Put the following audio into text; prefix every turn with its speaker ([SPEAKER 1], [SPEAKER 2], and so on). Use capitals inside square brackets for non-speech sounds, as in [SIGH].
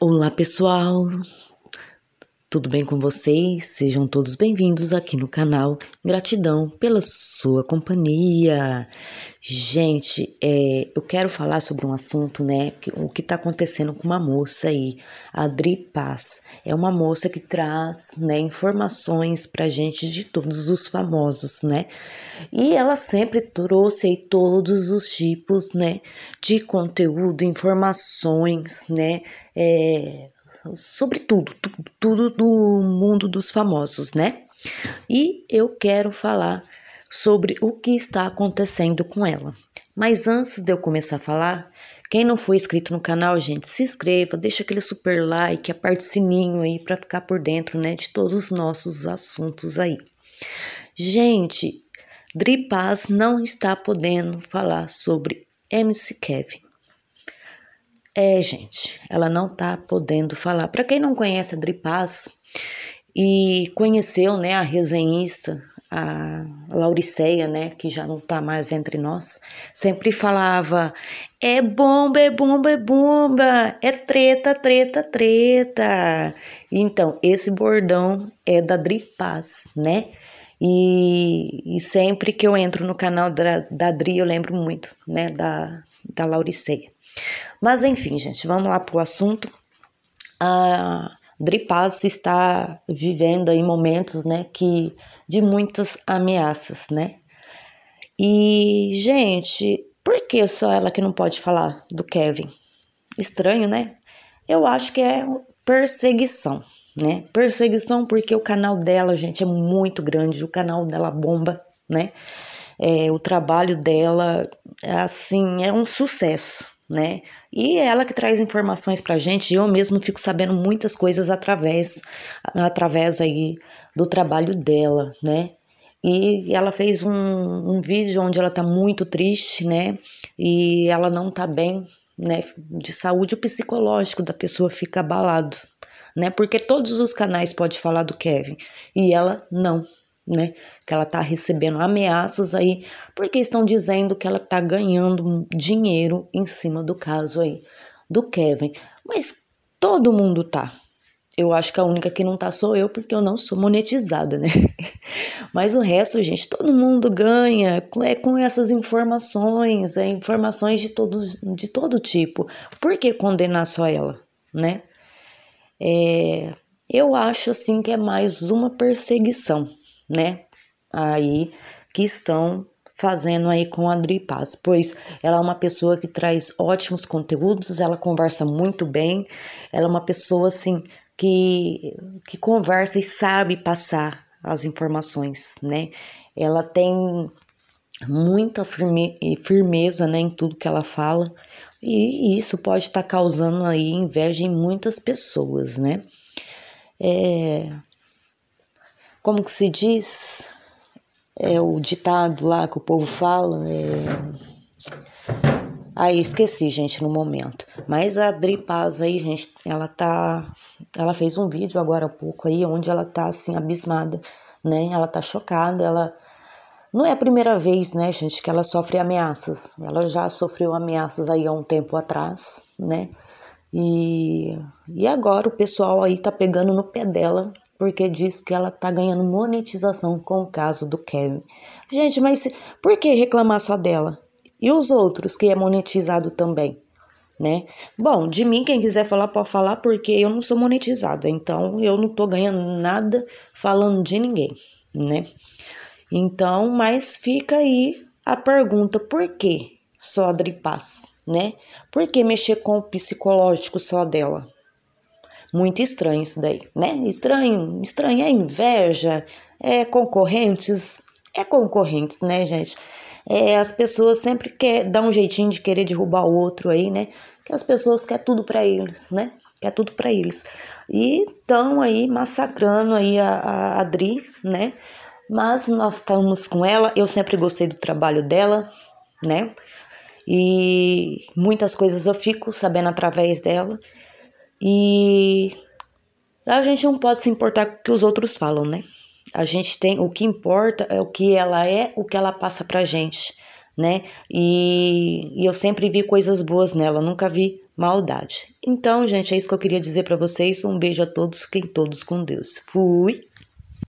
[SPEAKER 1] Olá pessoal, tudo bem com vocês? Sejam todos bem-vindos aqui no canal. Gratidão pela sua companhia. Gente, é, eu quero falar sobre um assunto, né? Que, o que está acontecendo com uma moça aí, a Adri Paz. É uma moça que traz né, informações pra gente de todos os famosos, né? E ela sempre trouxe aí todos os tipos, né? De conteúdo, informações, né? É, sobre tudo, tudo, tudo do mundo dos famosos, né? E eu quero falar sobre o que está acontecendo com ela. Mas antes de eu começar a falar, quem não foi inscrito no canal, gente, se inscreva, deixa aquele super like, aperte o sininho aí para ficar por dentro, né, de todos os nossos assuntos aí. Gente, dripaz não está podendo falar sobre MC Kevin. É, gente, ela não tá podendo falar. Para quem não conhece a Dri Paz e conheceu, né, a resenhista, a Lauriceia, né, que já não tá mais entre nós, sempre falava: "É bomba, é bomba, é bomba, é treta, treta, treta". Então, esse bordão é da Dri Paz, né? E, e, sempre que eu entro no canal da, da Dri, eu lembro muito, né, da, da Lauriceia. Mas enfim, gente, vamos lá para o assunto. A Dri Paz está vivendo aí momentos, né, que de muitas ameaças, né? E, gente, por que só ela que não pode falar do Kevin? Estranho, né? Eu acho que é perseguição né? Perseguição porque o canal dela, gente, é muito grande, o canal dela bomba, né? É, o trabalho dela, assim, é um sucesso, né? E é ela que traz informações pra gente, eu mesmo fico sabendo muitas coisas através, através aí do trabalho dela, né? E ela fez um, um vídeo onde ela tá muito triste, né? E ela não tá bem, né, de saúde, o psicológico da pessoa fica abalado, né? Porque todos os canais podem falar do Kevin e ela não, né? Que ela tá recebendo ameaças aí, porque estão dizendo que ela tá ganhando dinheiro em cima do caso aí do Kevin. Mas todo mundo tá, eu acho que a única que não tá sou eu, porque eu não sou monetizada, né? [LAUGHS] Mas o resto, gente, todo mundo ganha é com essas informações, é informações de, todos, de todo tipo. Por que condenar só ela, né? É, eu acho, assim, que é mais uma perseguição, né? Aí que estão fazendo aí com a Adri Paz, pois ela é uma pessoa que traz ótimos conteúdos, ela conversa muito bem, ela é uma pessoa assim que, que conversa e sabe passar as informações, né? Ela tem muita firme, firmeza né, em tudo que ela fala, e isso pode estar tá causando aí inveja em muitas pessoas, né? É, como que se diz? é o ditado lá que o povo fala. É... Aí esqueci, gente, no momento. Mas a Adri Paz aí, gente, ela tá. Ela fez um vídeo agora há pouco aí, onde ela tá assim, abismada, né? Ela tá chocada, ela. Não é a primeira vez, né, gente, que ela sofre ameaças. Ela já sofreu ameaças aí há um tempo atrás, né? E, e agora o pessoal aí tá pegando no pé dela porque diz que ela tá ganhando monetização com o caso do Kevin. Gente, mas por que reclamar só dela? E os outros que é monetizado também, né? Bom, de mim quem quiser falar pode falar porque eu não sou monetizada, então eu não tô ganhando nada falando de ninguém, né? Então, mas fica aí a pergunta, por que só a Dripaz, né? Por que mexer com o psicológico só dela? Muito estranho isso daí, né? Estranho, estranho é inveja, é concorrentes, é concorrentes, né, gente? É, as pessoas sempre quer dar um jeitinho de querer derrubar o outro aí, né? Que as pessoas quer tudo para eles, né? Quer tudo para eles. E estão aí massacrando aí a, a Adri, né? Mas nós estamos com ela, eu sempre gostei do trabalho dela, né? E muitas coisas eu fico sabendo através dela. E a gente não pode se importar com o que os outros falam, né? A gente tem o que importa é o que ela é, o que ela passa pra gente, né? E, e eu sempre vi coisas boas nela, nunca vi maldade. Então, gente, é isso que eu queria dizer para vocês. Um beijo a todos, fiquem todos com Deus. Fui.